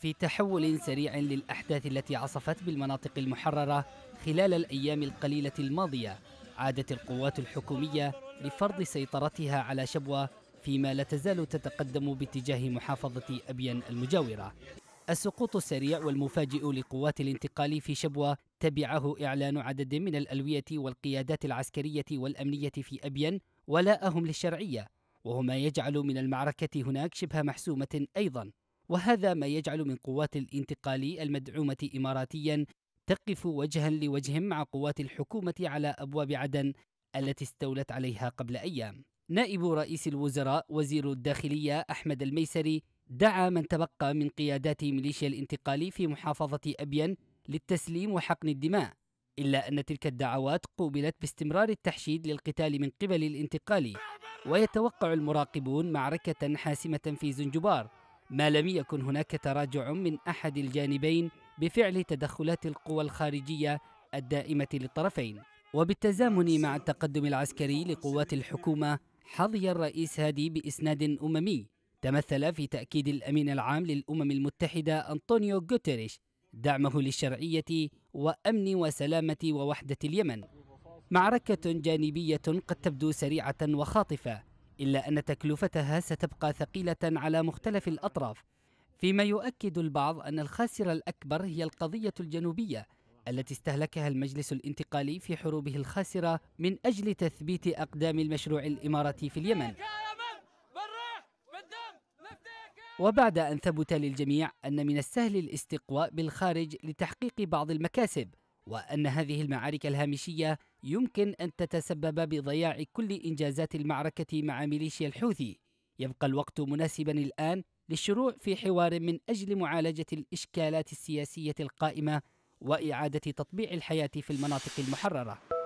في تحول سريع للأحداث التي عصفت بالمناطق المحررة خلال الأيام القليلة الماضية عادت القوات الحكومية لفرض سيطرتها على شبوة فيما لا تزال تتقدم باتجاه محافظة أبين المجاورة السقوط السريع والمفاجئ لقوات الانتقال في شبوة تبعه إعلان عدد من الألوية والقيادات العسكرية والأمنية في أبين ولاءهم للشرعية وهو ما يجعل من المعركة هناك شبه محسومة أيضاً وهذا ما يجعل من قوات الانتقال المدعومة إماراتيا تقف وجها لوجه مع قوات الحكومة على أبواب عدن التي استولت عليها قبل أيام نائب رئيس الوزراء وزير الداخلية أحمد الميسري دعا من تبقى من قيادات ميليشيا الانتقالي في محافظة أبين للتسليم وحقن الدماء إلا أن تلك الدعوات قوبلت باستمرار التحشيد للقتال من قبل الانتقالي ويتوقع المراقبون معركة حاسمة في زنجبار ما لم يكن هناك تراجع من احد الجانبين بفعل تدخلات القوى الخارجيه الدائمه للطرفين وبالتزامن مع التقدم العسكري لقوات الحكومه حظي الرئيس هادي باسناد اممي تمثل في تاكيد الامين العام للامم المتحده انطونيو غوتيريش دعمه للشرعيه وامن وسلامه ووحده اليمن معركه جانبيه قد تبدو سريعه وخاطفه إلا أن تكلفتها ستبقى ثقيلة على مختلف الأطراف فيما يؤكد البعض أن الخاسر الأكبر هي القضية الجنوبية التي استهلكها المجلس الانتقالي في حروبه الخاسرة من أجل تثبيت أقدام المشروع الإماراتي في اليمن وبعد أن ثبت للجميع أن من السهل الاستقواء بالخارج لتحقيق بعض المكاسب وأن هذه المعارك الهامشية يمكن أن تتسبب بضياع كل إنجازات المعركة مع ميليشيا الحوثي يبقى الوقت مناسبا الآن للشروع في حوار من أجل معالجة الإشكالات السياسية القائمة وإعادة تطبيع الحياة في المناطق المحررة